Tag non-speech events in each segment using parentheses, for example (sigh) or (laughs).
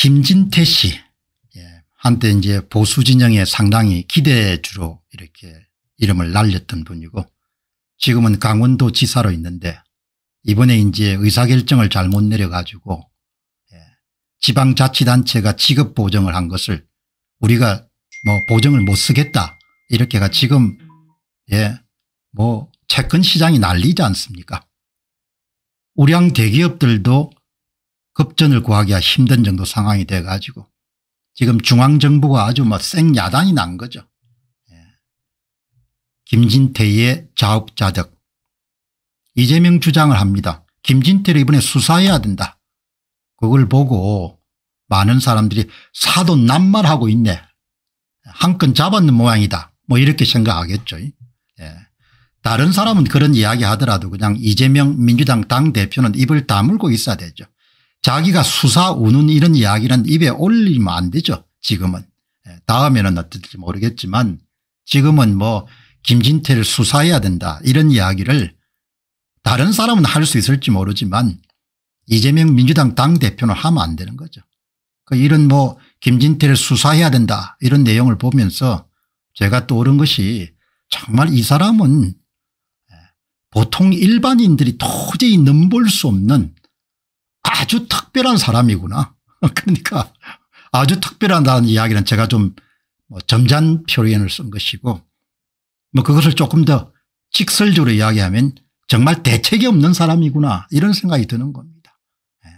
김진태 씨 예, 한때 이제 보수 진영에 상당히 기대주로 이렇게 이름을 날렸던 분이고 지금은 강원도 지사로 있는데 이번에 이제 의사결정을 잘못 내려가지고 예, 지방자치단체가 지급 보정을 한 것을 우리가 뭐 보정을 못 쓰겠다 이렇게가 지금 예뭐 채권 시장이 난리지 않습니까 우량 대기업들도 급전을 구하기가 힘든 정도 상황이 돼 가지고 지금 중앙정부가 아주 뭐 생야단이 난 거죠. 예. 김진태의 자업자득 이재명 주장을 합니다. 김진태를 이번에 수사해야 된다. 그걸 보고 많은 사람들이 사도 낱말하고 있네. 한 건 잡았는 모양이다. 뭐 이렇게 생각하겠죠. 예. 다른 사람은 그런 이야기 하더라도 그냥 이재명 민주당 당대표는 입을 다물고 있어야 되죠. 자기가 수사 우는 이런 이야기는 입에 올리면 안 되죠 지금은. 예, 다음에는 어떨지 모르겠지만 지금은 뭐 김진태를 수사해야 된다 이런 이야기를 다른 사람은 할 수 있을지 모르지만 이재명 민주당 당대표는 하면 안 되는 거죠. 그 이런 뭐 김진태를 수사해야 된다 이런 내용을 보면서 제가 떠오른 것이 정말 이 사람은 예, 보통 일반인들이 도저히 넘볼 수 없는 아주 특별한 사람이구나. (laughs) 그러니까 아주 특별하다는 이야기는 제가 좀뭐 점잖 표현을 쓴 것이고 뭐 그것을 조금 더 직설적으로 이야기하면 정말 대책이 없는 사람이구나 이런 생각이 드는 겁니다. 예.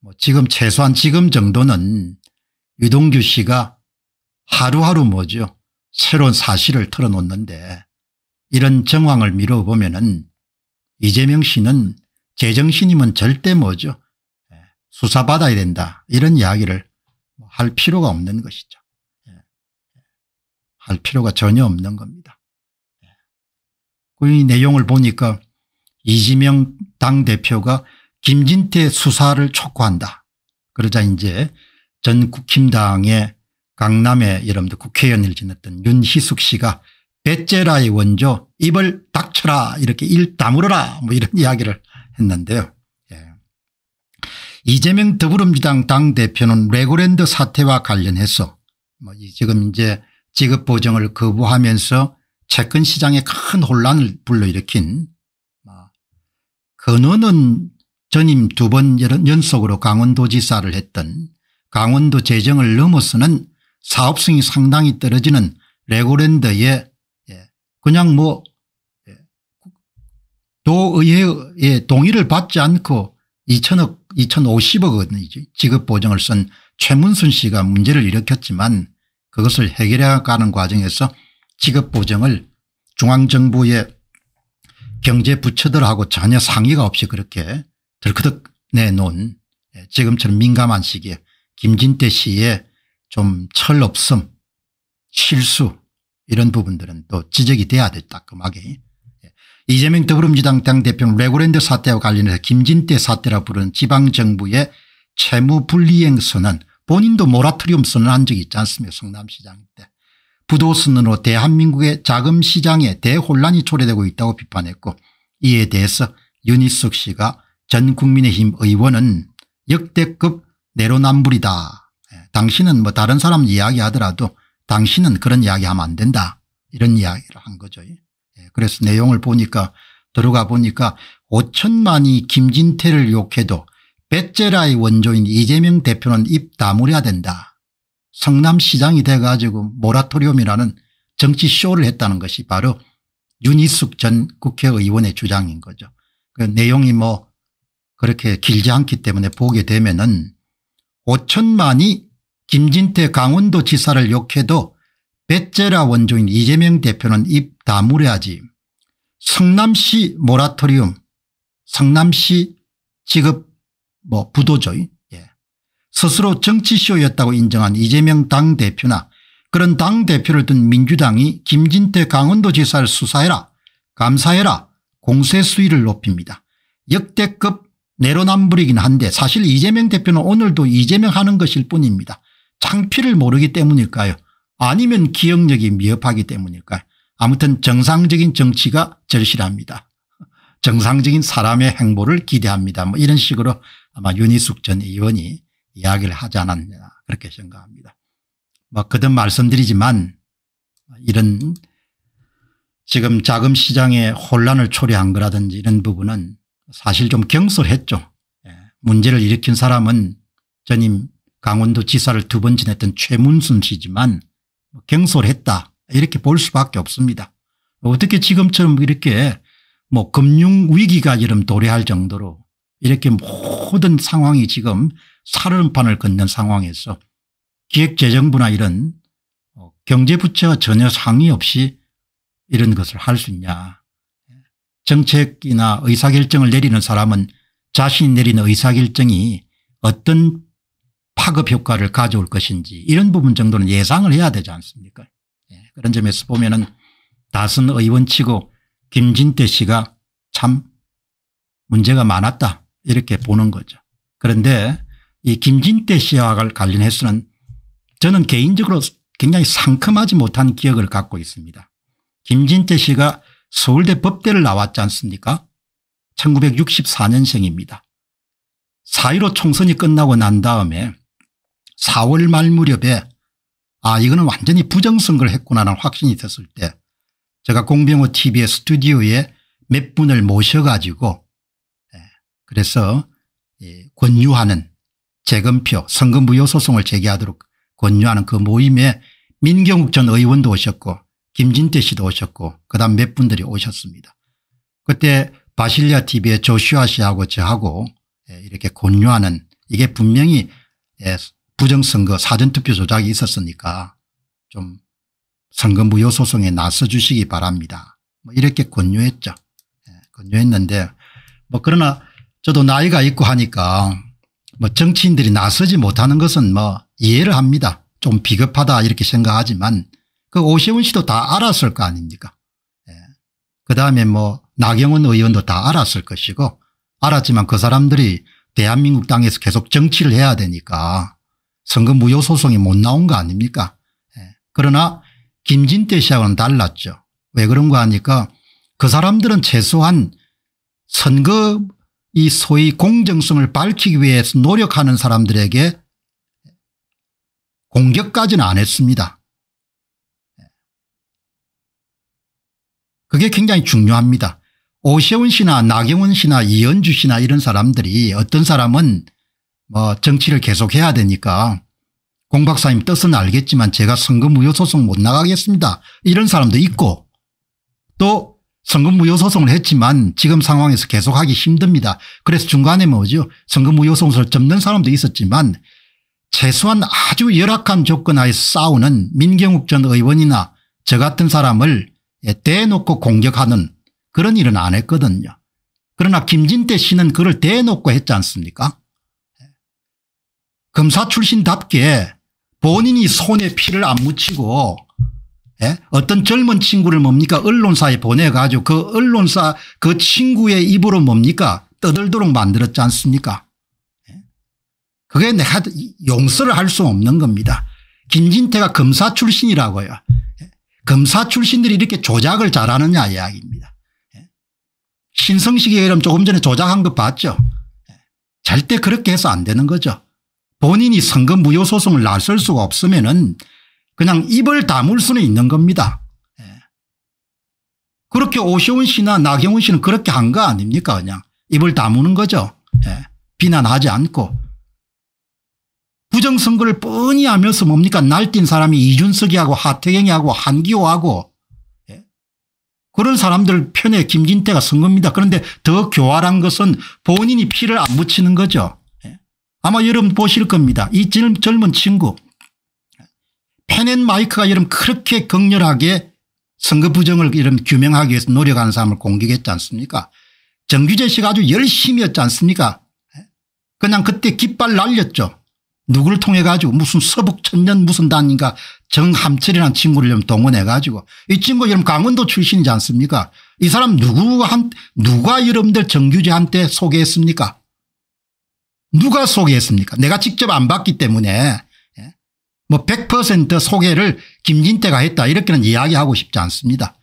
뭐 지금 최소한 지금 정도는 유동규 씨가 하루하루 뭐죠 새로운 사실을 털어놓는데 이런 정황을 미뤄보면 은 이재명 씨는 제정신이면 절대 뭐죠 예, 수사받아야 된다 이런 이야기를 할 필요가 없는 것이죠. 예, 예. 할 필요가 전혀 없는 겁니다. 그 이 내용을 보니까 이지명 당대표가 김진태 수사를 촉구한다. 그러자 이제 전 국힘당의 강남에 여러분들 국회의원을 지냈던 윤희숙 씨가 베째라의 원조 입을 닥쳐라 이렇게 일 다물어라 뭐 이런 이야기를 했는데요. 예. 이재명 더불어민주당 당대표는 레고랜드 사태와 관련해서 뭐 지금 이제 지급 보정을 거부하면서 채권 시장에 큰 혼란을 불러일으킨 뭐 근원은 전임 두 번 연속으로 강원도지사를 했던 강원도 재정을 넘어서는 사업성이 상당히 떨어지는 레고랜드에 예, 그냥 뭐 도의회의 예, 동의를 받지 않고 2천억 2050억 원이지 지급보정을 쓴 최문순 씨가 문제를 일으켰지만 그것을 해결해가는 과정에서 지급보정을 중앙정부의 경제부처들하고 전혀 상의가 없이 그렇게 덜그덕 내놓은 예, 지금처럼 민감한 시기에 김진태 씨의 좀 철없음 실수 이런 부분들은 또 지적이 돼야 됐다 끔하게 그 이재명 더불어민주당 당대표 레고랜드 사태와 관련해서 김진태 사태라 부르는 지방정부의 채무 불이행 선언 본인도 모라토리움 선언한 적이 있지 않습니까 성남시장 때. 부도선언으로 대한민국의 자금시장에 대혼란이 초래되고 있다고 비판했고 이에 대해서 윤희숙 씨가 전 국민의힘 의원은 역대급 내로남불이다. 예, 당신은 뭐 다른 사람 이야기하더라도 당신은 그런 이야기하면 안 된다. 이런 이야기를 한 거죠. 예, 그래서 내용을 보니까 들어가 보니까 5천만이 김진태를 욕해도 배째라의 원조인 이재명 대표는 입 다물어야 된다. 성남시장이 돼가지고 모라토리움이라는 정치 쇼를 했다는 것이 바로 윤희숙 전 국회의원의 주장인 거죠. 그 내용이 뭐 그렇게 길지 않기 때문에 보게 되면은 5천만이 김진태 강원도지사를 욕해도 베제라 원조인 이재명 대표는 입 다물어야지 성남시 모라토리움 성남시 지급 뭐 부도죠. 예. 스스로 정치쇼였다고 인정한 이재명 당대표나 그런 당대표를 둔 민주당이 김진태 강원도지사를 수사해라 감사해라 공세 수위를 높입니다. 역대급 내로남불이긴 한데 사실 이재명 대표는 오늘도 이재명 하는 것일 뿐입니다. 창피를 모르기 때문일까요 아니면 기억력이 미흡하기 때문일까 아무튼 정상적인 정치가 절실합니다. 정상적인 사람의 행보를 기대합니다. 뭐 이런 식으로 아마 윤희숙 전 의원이 이야기를 하지 않았냐 그렇게 생각합니다. 뭐 그든 말씀드리지만 이런 지금 자금 시장에 혼란을 초래한 거라든지 이런 부분은 사실 좀 경솔했죠. 예, 문제를 일으킨 사람은 전임 강원도 지사를 두 번 지냈던 최문순 씨지만 뭐 경솔했다 이렇게 볼 수밖에 없습니다. 어떻게 지금처럼 이렇게 뭐 금융위기가 이름 도래할 정도로 이렇게 모든 상황이 지금 살얼음판을 걷는 상황에서 기획재정부나 이런 어 경제부처가 전혀 상의 없이 이런 것을 할 수 있냐. 정책이나 의사결정을 내리는 사람은 자신이 내리는 의사결정이 어떤 파급 효과를 가져올 것인지 이런 부분 정도는 예상을 해야 되지 않습니까 예. 그런 점에서 보면 은 다선 의원치고 김진태 씨가 참 문제가 많았다 이렇게 보는 거죠. 그런데 이 김진태 씨와 관련해서는 저는 개인적으로 굉장히 상큼하지 못한 기억을 갖고 있습니다. 김진태 씨가 서울대 법대를 나왔지 않습니까 1964년생입니다. 4.15 총선이 끝나고 난 다음에 4월 말 무렵에 아 이거는 완전히 부정선거를 했구나라는 확신이 됐을 때 제가 공병호 tv의 스튜디오에 몇 분을 모셔가지고 예, 그래서 예, 권유하는 재검표 선거무효 소송을 제기하도록 권유하는 그 모임에 민경욱 전 의원도 오셨고 김진태 씨도 오셨고 그다음 몇 분들이 오셨습니다. 그때 바실리아 TV의 조슈아 씨하고 저하고 예, 이렇게 권유하는 이게 분명히 부정선거 사전투표 조작이 있었으니까 좀 선거 무효 소송에 나서 주시기 바랍니다. 뭐 이렇게 권유했죠. 예, 권유했는데 뭐 그러나 저도 나이가 있고 하니까 뭐 정치인들이 나서지 못하는 것은 뭐 이해를 합니다. 좀 비겁하다 이렇게 생각하지만 그 오세훈 씨도 다 알았을 거 아닙니까. 예. 그다음에 뭐 나경원 의원도 다 알았을 것이고 알았지만 그 사람들이 대한민국 땅에서 계속 정치를 해야 되니까 선거 무효 소송이 못 나온 거 아닙니까 예. 그러나 김진태 씨하고는 달랐죠. 왜 그런가 하니까 그 사람들은 최소한 선거 이 소위 공정성을 밝히기 위해서 노력하는 사람들에게 공격까지는 안 했습니다. 예. 그게 굉장히 중요합니다. 오세훈 씨나 나경원 씨나 이현주 씨나 이런 사람들이 어떤 사람은 뭐 정치를 계속해야 되니까 공 박사님 뜻은 알겠지만 제가 선거무효소송 못 나가겠습니다. 이런 사람도 있고 또 선거무효소송을 했지만 지금 상황에서 계속하기 힘듭니다. 그래서 중간에 뭐죠 선거무효소송을 접는 사람도 있었지만 최소한 아주 열악한 조건하에 싸우는 민경욱 전 의원이나 저 같은 사람을 대놓고 공격하는 그런 일은 안 했거든요. 그러나 김진태 씨는 그를 대놓고 했지 않습니까 검사 출신답게 본인이 손에 피를 안 묻히고 예? 어떤 젊은 친구를 뭡니까 언론사에 보내가지고 그 언론사 그 친구의 입으로 뭡니까 떠들도록 만들었지 않습니까 예? 그게 내가 용서를 할 수 없는 겁니다. 김진태가 검사 출신이라고요. 예? 검사 출신들이 이렇게 조작을 잘하느냐 이야기입니다. 예? 신성식이 이름 조금 전에 조작한 거 봤죠. 예? 절대 그렇게 해서 안 되는 거죠. 본인이 선거 무효 소송을 나설 수가 없으면 은 그냥 입을 다물 수는 있는 겁니다. 예. 그렇게 오시훈 씨나 나경원 씨는 그렇게 한 거 아닙니까 그냥 입을 다무는 거죠. 예. 비난하지 않고 부정선거를 뻔히 하면서 뭡니까 날뛴 사람이 이준석이하고 하태경이하고 한기호하고 예. 그런 사람들 편에 김진태가 쓴 겁니다. 그런데 더 교활한 것은 본인이 피를 안 묻히는 거죠. 아마 여러분 보실 겁니다. 이 젊, 젊은 친구 펜앤마이크가 여러분 그렇게 격렬하게 선거 부정을 이런 규명하기 위해서 노력하는 사람을 공격했지 않습니까 정규재 씨가 아주 열심히 했지 않습니까 그냥 그때 깃발 날렸죠. 누구를 통해 가지고 무슨 서북천년 무슨 단인가 정함철이라는 친구를 좀 동원해 가지고 이 친구 여러분 강원도 출신이지 않습니까 이 사람 누구한 가 누가 여러분들 정규재한테 소개했습니까 누가 소개했습니까 내가 직접 안 봤기 때문에 예. 뭐100% 소개를 김진태가 했다 이렇게는 이야기하고 싶지 않습니다.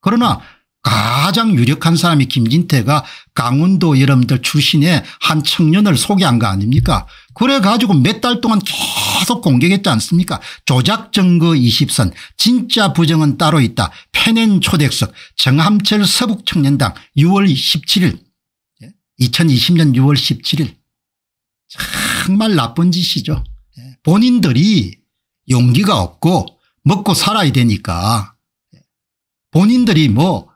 그러나 가장 유력한 사람이 김진태가 강원도 여러분들 출신의 한 청년을 소개한 거 아닙니까 그래가지고 몇 달 동안 계속 공격했지 않습니까 조작정거 20선 진짜 부정은 따로 있다 페넨 초대석 정함철 서북청년당 6월 17일 2020년 6월 17일 정말 나쁜 짓이죠. 예. 본인들이 용기가 없고 먹고 살아야 되니까 예. 본인들이 뭐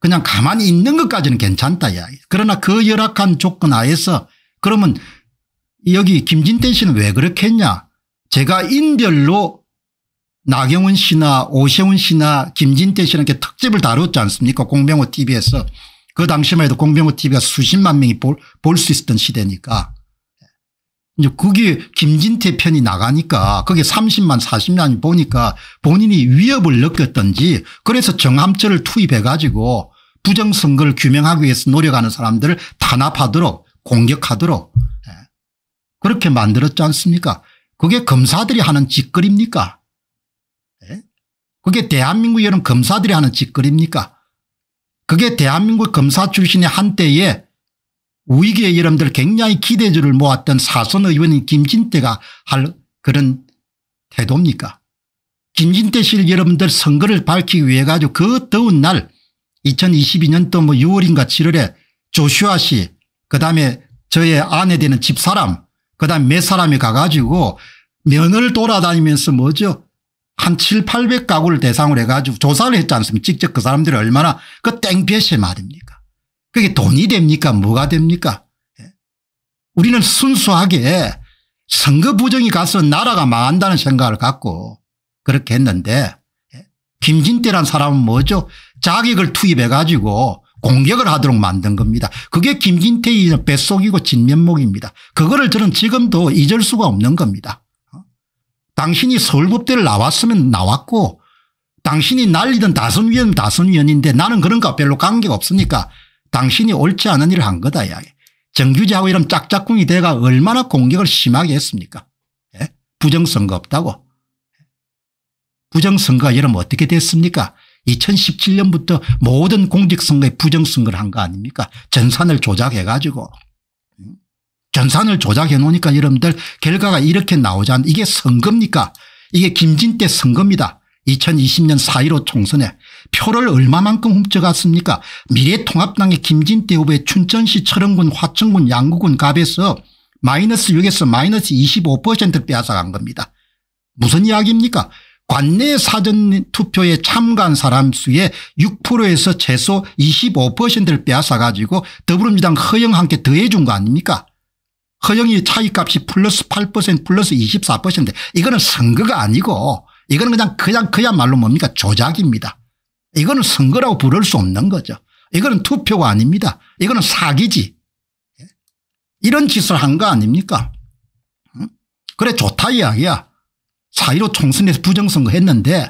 그냥 가만히 있는 것까지는 괜찮다. 야. 그러나 그 열악한 조건 하에서 그러면 여기 김진태 씨는 왜 그렇게 했냐. 제가 인별로 나경원 씨나 오세훈 씨나 김진태 씨는 이렇게 특집을 다뤘지 않습니까 공병호 tv에서 그 당시만 해도 공병호 tv가 수십만 명이 볼 수 있었던 시대니까 이제 그게 김진태 편이 나가니까 그게 30만 40만이 보니까 본인이 위협을 느꼈던지 그래서 정함죄를 투입해 가지고 부정선거를 규명하기 위해서 노력하는 사람들을 탄압하도록 공격하도록 예, 그렇게 만들었지 않습니까 그게 검사들이 하는 짓거리입니까 예? 그게 대한민국 여러 검사들이 하는 짓거리입니까 그게 대한민국 검사 출신의 한때에 우익의 여러분들 굉장히 기대주를 모았던 사선 의원인 김진태가 할 그런 태도입니까 김진태 씨를 여러분들 선거를 밝히기 위해 가지고 그 더운 날 2022년도 뭐 6월인가 7월에 조슈아 씨 그다음에 저의 아내 되는 집사람 그다음 에몇 사람이 가가지고 면을 돌아다니면서 뭐죠 한 7, 800가구를 대상으로 해가지고 조사를 했지 않습니까 직접 그 사람들이 얼마나 그 땡볕에 말입니까 그게 돈이 됩니까 뭐가 됩니까 예? 우리는 순수하게 선거 부정이 가서 나라가 망한다는 생각을 갖고 그렇게 했는데 예? 김진태란 사람은 뭐죠 자객을 투입해 가지고 공격을 하도록 만든 겁니다. 그게 김진태의 뱃속이고 진면목입니다. 그거를 저는 지금도 잊을 수가 없는 겁니다. 어? 당신이 서울법대를 나왔으면 나왔고 당신이 날리던 다선위원 다선위원인데 나는 그런 거 별로 관계가 없으니까 당신이 옳지 않은 일을 한 거다 야 정규제하고 이런 짝짝꿍이 돼가 얼마나 공격을 심하게 했습니까 예? 부정선거 없다고 부정선거 여러분 어떻게 됐습니까 2017년부터 모든 공직선거에 부정선거를 한 거 아닙니까 전산을 조작해 가지고 음? 전산을 조작해 놓으니까 여러분들 결과가 이렇게 나오지 않 이게 선거입니까 이게 김진태 선거입니다 2020년 4.15 총선에 표를 얼마만큼 훔쳐갔습니까? 미래통합당의 김진태 후보의 춘천시 철원군 화천군 양구군 갑에서 마이너스 6에서 마이너스 25%를 빼앗아간 겁니다. 무슨 이야기입니까? 관내 사전투표에 참가한 사람 수의 6%에서 최소 25%를 빼앗아가지고 더불어민주당 허영한테 더해준 거 아닙니까? 허영이 차이값이 플러스 8% 플러스 24% 이거는 선거가 아니고 이거는 그냥 그냥 그야말로 뭡니까 조작입니다. 이거는 선거라고 부를 수 없는 거죠. 이거는 투표가 아닙니다. 이거는 사기지. 예? 이런 짓을 한 거 아닙니까? 그래 좋다 이야기야. 사1로 총선에서 부정선거 했는데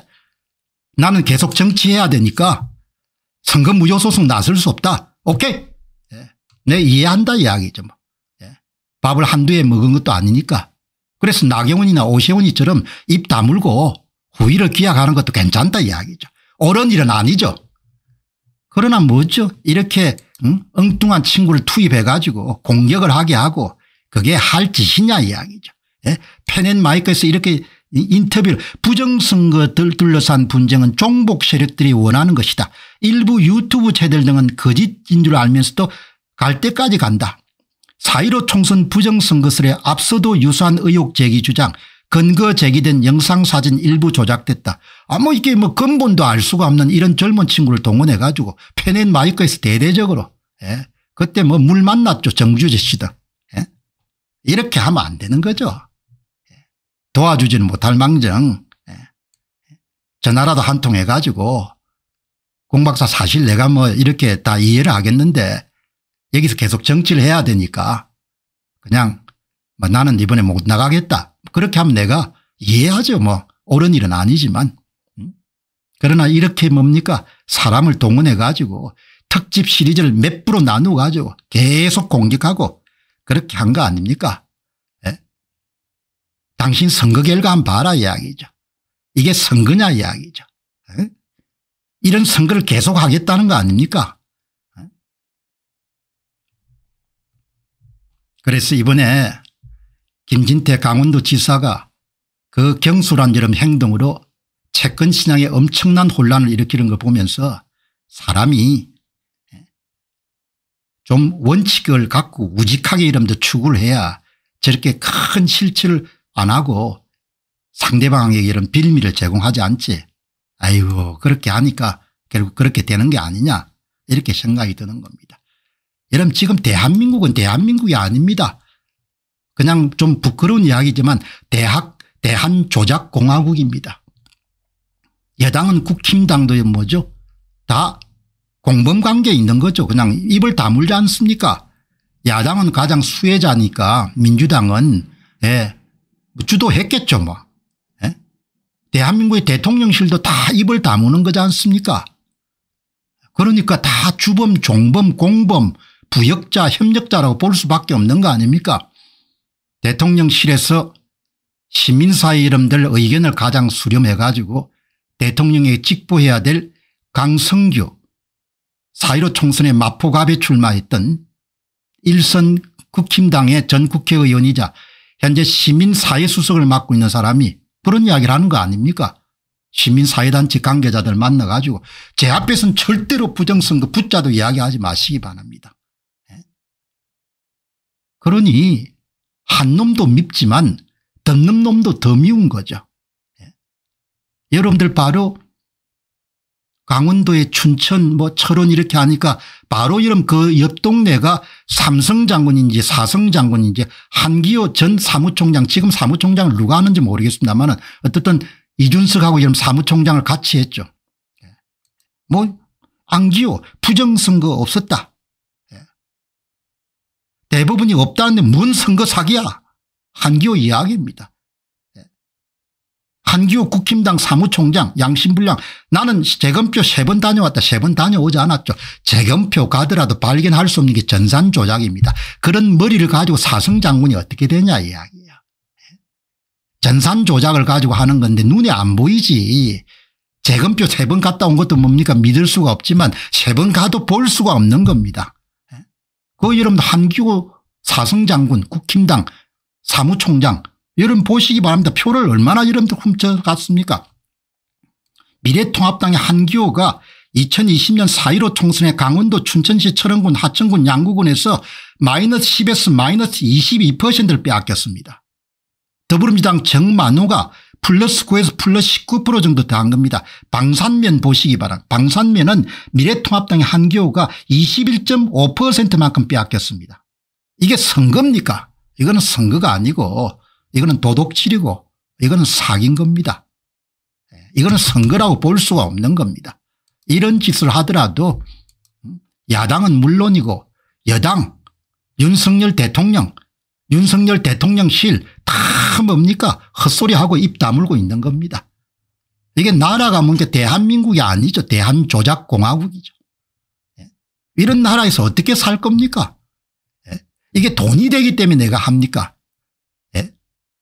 나는 계속 정치해야 되니까 선거 무효소송 나설 수 없다. 오케이. 예. 내 이해한다 이야기죠. 뭐. 예. 밥을 한두 해 먹은 것도 아니니까. 그래서 나경원이나 오세훈이처럼 입 다물고 후위를 기약하는 것도 괜찮다 이야기죠. 옳은 일은 아니죠. 그러나 뭐죠? 이렇게 응? 엉뚱한 친구를 투입해 가지고 공격을 하게 하고 그게 할 짓이냐 이야기죠. 예? 펜앤마이크에서 이렇게 인터뷰를 부정선거 들 둘러싼 분쟁은 종복 세력들이 원하는 것이다. 일부 유튜브 채널 등은 거짓인 줄 알면서도 갈 때까지 간다. 사1 5 총선 부정선거설에 앞서도 유사한 의혹 제기 주장 근거 제기된 영상사진 일부 조작됐다. 아뭐 이게 뭐 근본도 알 수가 없는 이런 젊은 친구를 동원해 가지고 펜앤 마이크에서 대대적으로 예. 그때 뭐물 만났죠 정주재 씨도 예. 이렇게 하면 안 되는 거죠. 예. 도와주지는 못할 망정 예. 전화라도 한 통 해가지고 공박사 사실 내가 뭐 이렇게 다 이해를 하겠는데 여기서 계속 정치를 해야 되니까 그냥 뭐 나는 이번에 못 나가겠다. 그렇게 하면 내가 이해하죠. 뭐 옳은 일은 아니지만. 음? 그러나 이렇게 뭡니까 사람을 동원해 가지고 특집 시리즈를 몇 부로 나누어 가지고 계속 공격하고 그렇게 한 거 아닙니까 에? 예? 당신 선거 결과 한번 봐라 이야기죠. 이게 선거냐 이야기죠. 에? 예? 이런 선거를 계속 하겠다는 거 아닙니까 예? 그래서 이번에 김진태 강원도지사가 그경솔한처럼 행동으로 채권 신앙에 엄청난 혼란을 일으키는 걸 보면서 사람이 예, 좀 원칙을 갖고 우직하게 이름도 추구를 해야 저렇게 큰 실체를 안 하고 상대방에게 이런 빌미를 제공하지 않지 아이고 그렇게 하니까 결국 그렇게 되는 게 아니냐 이렇게 생각이 드는 겁니다. 여러분 지금 대한민국은 대한민국이 아닙니다. 그냥 좀 부끄러운 이야기지만 대학 대한조작공화국입니다. 여당은 국힘당도 뭐죠 다공범관계 있는 거죠. 그냥 입을 다물지 않습니까 야당은 가장 수혜자니까 민주당은 예, 뭐 주도했겠죠 뭐. 예? 대한민국의 대통령실도 다 입을 다무는 거지 않습니까 그러니까 다 주범 종범 공범 부역자 협력자라고 볼 수밖에 없는 거 아닙니까 대통령실에서 시민사회 이름들 의견을 가장 수렴해 가지고 대통령에 직보해야 될 강성규 사1로 총선에 마포갑에 출마했던 일선 국힘당의 전 국회의원이자 현재 시민사회수석을 맡고 있는 사람이 그런 이야기를 하는 거 아닙니까 시민사회단체 관계자들 만나가지고 제 앞에서는 절대로 부정선거 붙자도 이야기하지 마시기 바랍니다. 예? 그러니 한 놈도 밉지만 듣는 놈도 더 미운 거죠. 예. 여러분들 바로 강원도의 춘천 뭐 철원 이렇게 하니까 바로 이름 그옆 동네가 삼성 장군인지 사성 장군인지 한기호 전 사무총장 지금 사무총장을 누가 하는지 모르겠습니다만 어쨌든 이준석하고 이름 사무총장을 같이 했죠. 예. 뭐 안기호 부정선거 없었다. 대부분이 없다는데 뭔 선거 사기야. 한기호 이야기입니다. 예. 한기호 국힘당 사무총장 양심불량 나는 재검표 세 번 다녀왔다 세 번 다녀오지 않았죠. 재검표 가더라도 발견할 수 없는 게 전산조작입니다. 그런 머리를 가지고 사승장군이 어떻게 되냐 이야기야. 예. 전산조작을 가지고 하는 건데 눈에 안 보이지. 재검표 세 번 갔다 온 것도 뭡니까 믿을 수가 없지만 세 번 가도 볼 수가 없는 겁니다. 그 여러분 한기호 사성장군 국힘당 사무총장 여러분 보시기 바랍니다. 표를 얼마나 여러분들 훔쳐갔습니까 미래통합당의 한기호가 2020년 4.15 총선에 강원도 춘천시 철원군 하천군 양구군에서 마이너스 10에서 마이너스 22%를 빼앗겼습니다. 더불어민주당 정만호가 플러스 9에서 플러스 19% 정도 더한 겁니다. 방산면 보시기 바랍니다. 방산면은 미래통합당의 한기호가 21.5%만큼 빼앗겼습니다. 이게 선거입니까? 이거는 선거가 아니고 이거는 도덕질이고 이거는 사기인 겁니다. 예, 이거는 선거라고 볼 수가 없는 겁니다. 이런 짓을 하더라도 음, 야당은 물론이고 여당 윤석열 대통령 윤석열 대통령실 다 뭡니까 헛소리하고 입 다물고 있는 겁니다. 이게 나라가 뭔가 대한민국이 아니죠. 대한조작공화국이죠. 예? 이런 나라에서 어떻게 살 겁니까? 예? 이게 돈이 되기 때문에 내가 합니까? 예?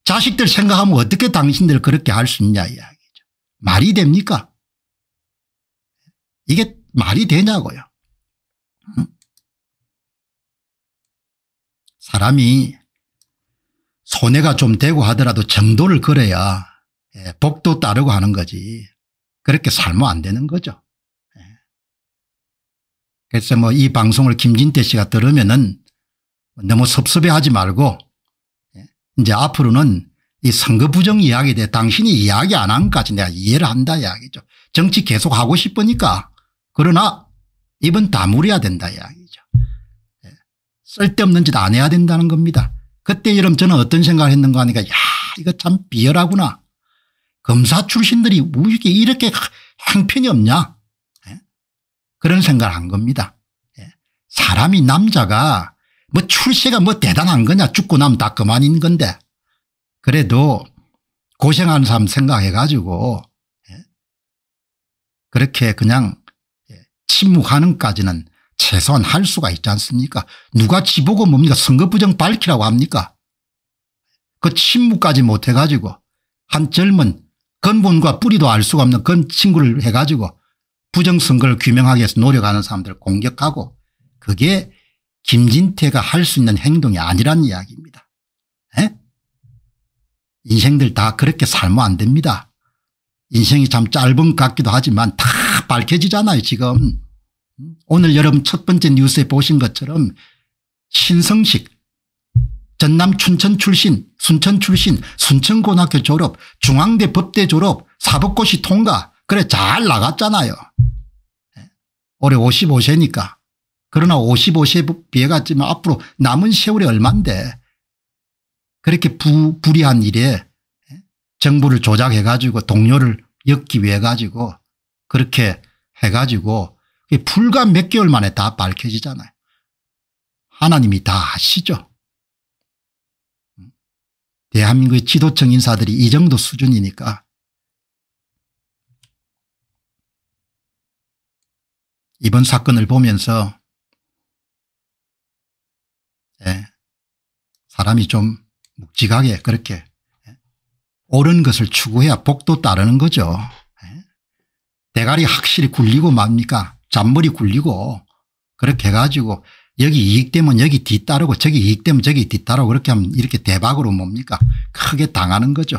자식들 생각하면 어떻게 당신들 그렇게 할 수 있냐 이야기죠. 말이 됩니까? 이게 말이 되냐고요. 사람이 손해가 좀 되고 하더라도 정도를 걸어야 예, 복도 따르고 하는 거지 그렇게 살면 안 되는 거죠. 예. 그래서 뭐 이 방송을 김진태 씨가 들으면은 너무 섭섭해하지 말고 예, 이제 앞으로는 이 선거 부정 이야기에 대해 당신이 이야기 안 한까지 내가 이해를 한다 이야기죠. 정치 계속 하고 싶으니까 그러나 입은 다물어야 된다 이야기죠. 쓸데없는 짓 안 해야 된다는 겁니다. 그때 여름 저는 어떤 생각을 했는가 하니까 야 이거 참 비열하구나. 검사 출신들이 우익에 이렇게 형편이 없냐 예? 그런 생각을 한 겁니다. 예. 사람이 남자가 뭐 출세가 뭐 대단한 거냐 죽고 나면 다 그만인 건데 그래도 고생하는 사람 생각해 가지고 예? 그렇게 그냥 예, 침묵하는까지는 최소한 할 수가 있지 않습니까 누가 지보고 뭡니까 선거부정 밝히라고 합니까 그 침묵까지 못해 가지고 한 젊은 근본과 뿌리도 알 수가 없는 그 친구를 해 가지고 부정선거를 규명하기 위해서 노력하는 사람들을 공격하고 그게 김진태가 할 수 있는 행동이 아니란 이야기입니다. 에? 인생들 다 그렇게 살면 안 됩니다. 인생이 참 짧은 것 같기도 하지만 다 밝혀지잖아요 지금. 오늘 여러분 첫 번째 뉴스에 보신 것처럼 신성식 전남 춘천 출신 순천 출신 순천고등학교 졸업 중앙대 법대 졸업 사법고시 통과 그래 잘 나갔잖아요. 예. 올해 55세니까. 그러나 5 5세 비해 갔지만 앞으로 남은 세월이 얼만데 그렇게 부, 불이한 일에 예, 정부를 조작해 가지고 동료를 엮기 위해 가지고 그렇게 해 가지고 불과 몇 개월 만에 다 밝혀지잖아요. 하나님이 다 아시죠. 음. 대한민국의 지도층 인사들이 이 정도 수준이니까 이번 사건을 보면서 예, 사람이 좀 묵직하게 그렇게 예, 옳은 것을 추구해야 복도 따르는 거죠. 예, 대가리 확실히 굴리고 맙니까 잔머리 굴리고 그렇게 해가지고 여기 이익되면 여기 뒤따르고 저기 이익되면 저기 뒤따르고 그렇게 하면 이렇게 대박으로 뭡니까 크게 당하는 거죠.